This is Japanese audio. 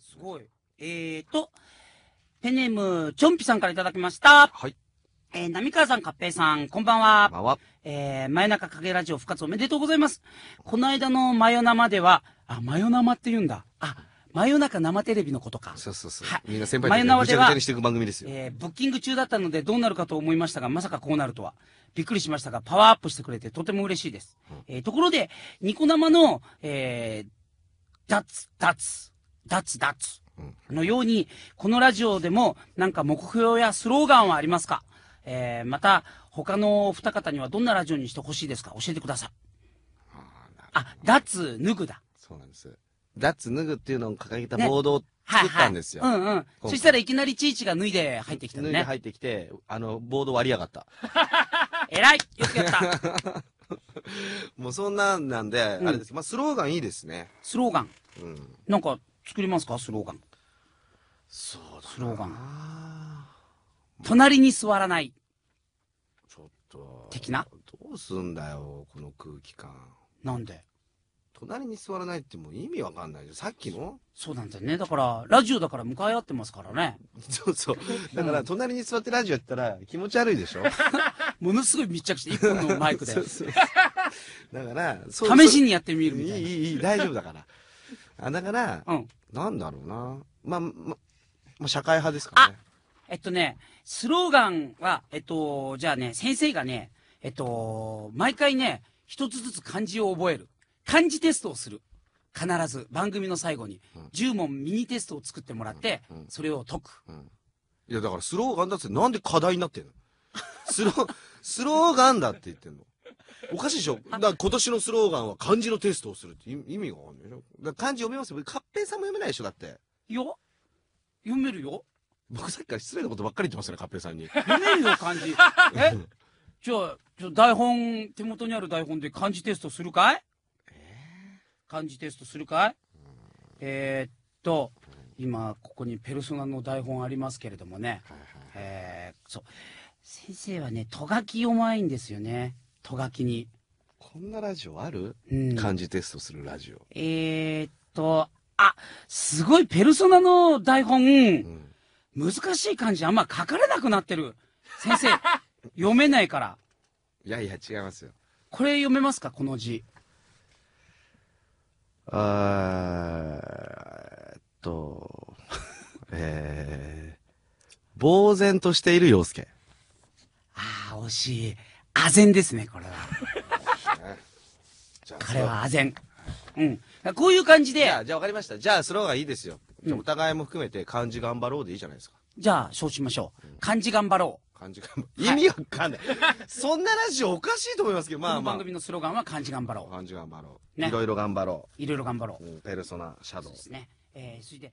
すごい。えーと、ペンネーム、チョンピさんからいただきました。はい。えー、波川さん、カッペイさん、こんばんは。まあわ。えー、真夜中影ラジオ復活おめでとうございます。この間の真夜生では、あ、真夜生って言うんだ。あ、真夜中生テレビのことか。そうそうそうはい。みんな先輩真夜中ではぐちにしていく番組ですよ。えーブッキング中だったのでどうなるかと思いましたが、まさかこうなるとは。びっくりしましたが、パワーアップしてくれてとても嬉しいです。えーところで、ニコ生の、えー、脱、脱、脱脱のように、このラジオでもなんか目標やスローガンはありますかえー、また、他のお二方にはどんなラジオにしてほしいですか教えてください。あ、脱脱ぐだ。そうなんです。脱脱ぐっていうのを掲げたボードを作ったんですよ。ねはいはい、うんうん。そしたらいきなりちいちが脱いで入ってきたね。脱いで入ってきて、あの、ボード割りやがった。ら いよくやった もうそんなんなんで、うん、あれですまあ、スローガンいいですね。スローガン。うん。なんか、作りますかスローガン。そうだスローガン。隣に座らない。ちょっと。的などうすんだよ、この空気感。なんで隣に座らないってもう意味わかんないさっきのそうなんだよね。だから、ラジオだから向かい合ってますからね。そうそう。だから、隣に座ってラジオやったら気持ち悪いでしょ ものすごい密着して、一本のマイクで。そうそうそうだから、試しにやってみるみたいな。いい、いい、大丈夫だから。あだから、うん、なんだろうな。まあ、まあ、社会派ですかね。えっとね、スローガンは、えっと、じゃあね、先生がね、えっと、毎回ね、一つずつ漢字を覚える。漢字テストをする。必ず番組の最後に、10問ミニテストを作ってもらって、それを解く、うん、いや、だからスローガンだってなんで課題になってんのスロ スローガンだって言ってんの。おかしいでしょだ今年のスローガンは漢字のテストをするって意味があるんでしょ漢字読めますよ。カッペンさんも読めないでしょだって。いや、読めるよ。僕さっきから失礼なことばっかり言ってますね、カッペンさんに。読めるよ、漢字。えじゃあ、ちょ台本、手元にある台本で漢字テストするかいえー、漢字テストするかいえー、っと、今、ここにペルソナの台本ありますけれどもね。えー、そう。先生はね、とがき弱いんですよね。とがきに。こんなラジオある、うん、漢字テストするラジオ。えー、っと、あ、すごいペルソナの台本、うん、難しい漢字あんま書かれなくなってる。先生、読めないから。いやいや、違いますよ。これ読めますかこの字。あーっと、えー、呆然としている陽介。ああ、惜しい。あぜんですね、これは。彼はあぜん。うん。こういう感じで。じゃあ、分かりました。じゃあ、ローガがいいですよ。お互いも含めて、漢字頑張ろうでいいじゃないですか。じゃあ、そうしましょう。漢字頑張ろう。漢字頑張ろう。意味わかんない。そんなラジオおかしいと思いますけど、まあまあ。番組のスローガンは漢字頑張ろう。漢字頑張ろう。いろいろ頑張ろう。いろいろ頑張ろう。ペルソナ、シャドウ。ですね。えー、それで。